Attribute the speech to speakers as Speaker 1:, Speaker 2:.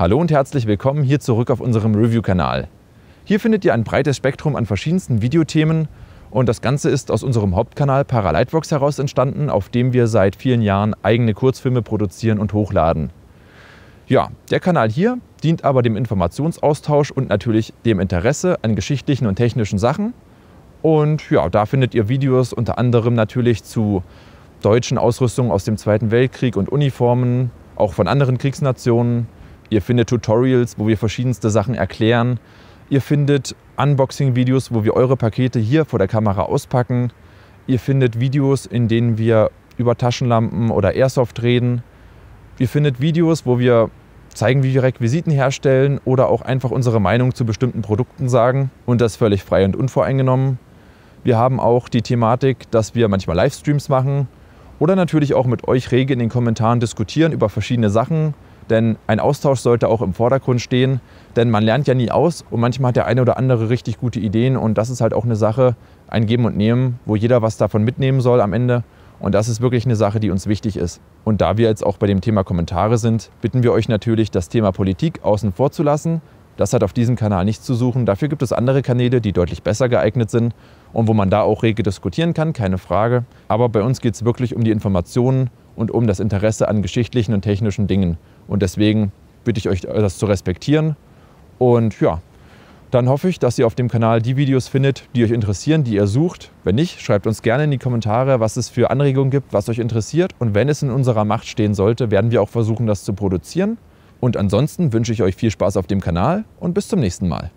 Speaker 1: Hallo und herzlich willkommen hier zurück auf unserem Review-Kanal. Hier findet ihr ein breites Spektrum an verschiedensten Videothemen und das Ganze ist aus unserem Hauptkanal Paralightbox heraus entstanden, auf dem wir seit vielen Jahren eigene Kurzfilme produzieren und hochladen. Ja, der Kanal hier dient aber dem Informationsaustausch und natürlich dem Interesse an geschichtlichen und technischen Sachen. Und ja, da findet ihr Videos unter anderem natürlich zu deutschen Ausrüstungen aus dem Zweiten Weltkrieg und Uniformen, auch von anderen Kriegsnationen, Ihr findet Tutorials, wo wir verschiedenste Sachen erklären. Ihr findet Unboxing-Videos, wo wir eure Pakete hier vor der Kamera auspacken. Ihr findet Videos, in denen wir über Taschenlampen oder Airsoft reden. Ihr findet Videos, wo wir zeigen, wie wir Requisiten herstellen oder auch einfach unsere Meinung zu bestimmten Produkten sagen und das völlig frei und unvoreingenommen. Wir haben auch die Thematik, dass wir manchmal Livestreams machen oder natürlich auch mit euch rege in den Kommentaren diskutieren über verschiedene Sachen, denn ein Austausch sollte auch im Vordergrund stehen, denn man lernt ja nie aus und manchmal hat der eine oder andere richtig gute Ideen und das ist halt auch eine Sache, ein Geben und Nehmen, wo jeder was davon mitnehmen soll am Ende. Und das ist wirklich eine Sache, die uns wichtig ist. Und da wir jetzt auch bei dem Thema Kommentare sind, bitten wir euch natürlich, das Thema Politik außen vor zu lassen. Das hat auf diesem Kanal nichts zu suchen. Dafür gibt es andere Kanäle, die deutlich besser geeignet sind und wo man da auch rege diskutieren kann, keine Frage. Aber bei uns geht es wirklich um die Informationen und um das Interesse an geschichtlichen und technischen Dingen. Und deswegen bitte ich euch, das zu respektieren. Und ja, dann hoffe ich, dass ihr auf dem Kanal die Videos findet, die euch interessieren, die ihr sucht. Wenn nicht, schreibt uns gerne in die Kommentare, was es für Anregungen gibt, was euch interessiert. Und wenn es in unserer Macht stehen sollte, werden wir auch versuchen, das zu produzieren. Und ansonsten wünsche ich euch viel Spaß auf dem Kanal und bis zum nächsten Mal.